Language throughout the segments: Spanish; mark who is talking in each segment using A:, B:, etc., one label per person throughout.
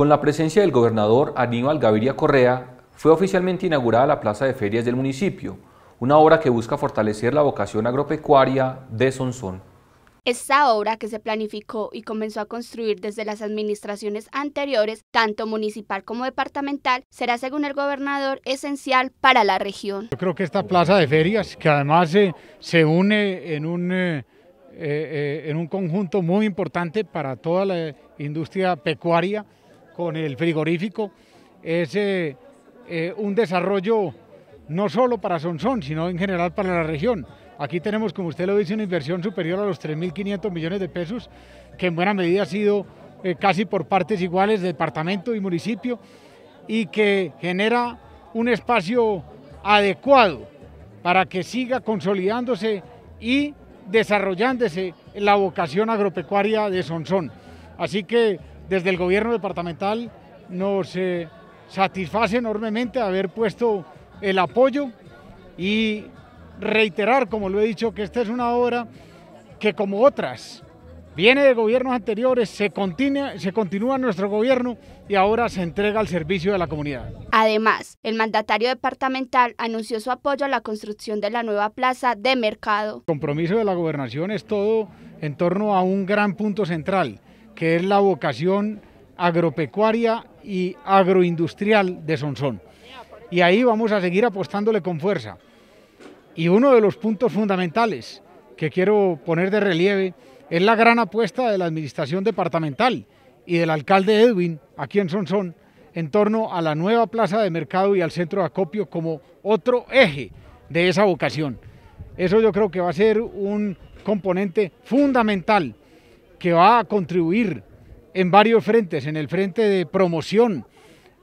A: Con la presencia del gobernador Aníbal Gaviria Correa, fue oficialmente inaugurada la Plaza de Ferias del municipio, una obra que busca fortalecer la vocación agropecuaria de Sonsón.
B: Esta obra que se planificó y comenzó a construir desde las administraciones anteriores, tanto municipal como departamental, será, según el gobernador, esencial para la región.
A: Yo creo que esta plaza de ferias, que además eh, se une en un, eh, eh, en un conjunto muy importante para toda la industria pecuaria, con el frigorífico, es eh, eh, un desarrollo no solo para Sonsón, sino en general para la región. Aquí tenemos, como usted lo dice, una inversión superior a los 3.500 millones de pesos, que en buena medida ha sido eh, casi por partes iguales, departamento y municipio, y que genera un espacio adecuado para que siga consolidándose y desarrollándose la vocación agropecuaria de Sonsón. Así que desde el gobierno departamental nos eh, satisface enormemente haber puesto el apoyo y reiterar, como lo he dicho, que esta es una obra que como otras viene de gobiernos anteriores, se continúa, se continúa nuestro gobierno y ahora se entrega al servicio de la comunidad.
B: Además, el mandatario departamental anunció su apoyo a la construcción de la nueva plaza de mercado. El
A: compromiso de la gobernación es todo en torno a un gran punto central, que es la vocación agropecuaria y agroindustrial de Sonsón. Y ahí vamos a seguir apostándole con fuerza. Y uno de los puntos fundamentales que quiero poner de relieve es la gran apuesta de la Administración Departamental y del alcalde Edwin, aquí en Sonsón, en torno a la nueva plaza de mercado y al centro de acopio como otro eje de esa vocación. Eso yo creo que va a ser un componente fundamental que va a contribuir en varios frentes, en el frente de promoción,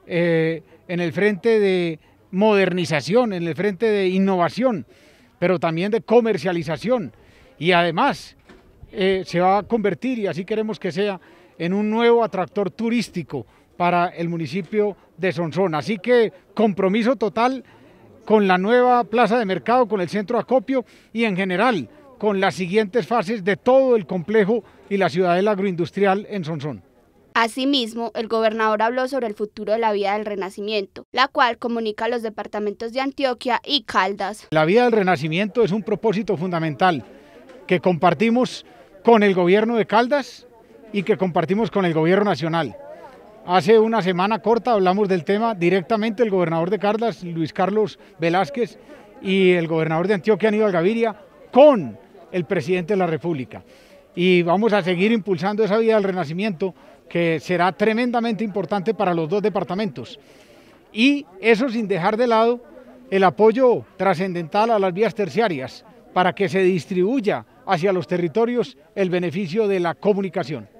A: eh, en el frente de modernización, en el frente de innovación, pero también de comercialización. Y además eh, se va a convertir, y así queremos que sea, en un nuevo atractor turístico para el municipio de Sonsón. Así que compromiso total con la nueva plaza de mercado, con el centro acopio y en general con las siguientes fases de todo el complejo y la ciudad del agroindustrial en Sonsón.
B: Asimismo, el gobernador habló sobre el futuro de la vía del Renacimiento, la cual comunica a los departamentos de Antioquia y Caldas.
A: La vía del Renacimiento es un propósito fundamental que compartimos con el gobierno de Caldas y que compartimos con el gobierno nacional. Hace una semana corta hablamos del tema directamente el gobernador de Caldas, Luis Carlos Velázquez, y el gobernador de Antioquia, Aníbal Gaviria, con el presidente de la República. Y vamos a seguir impulsando esa vía del renacimiento que será tremendamente importante para los dos departamentos. Y eso sin dejar de lado el apoyo trascendental a las vías terciarias para que se distribuya hacia los territorios el beneficio de la comunicación.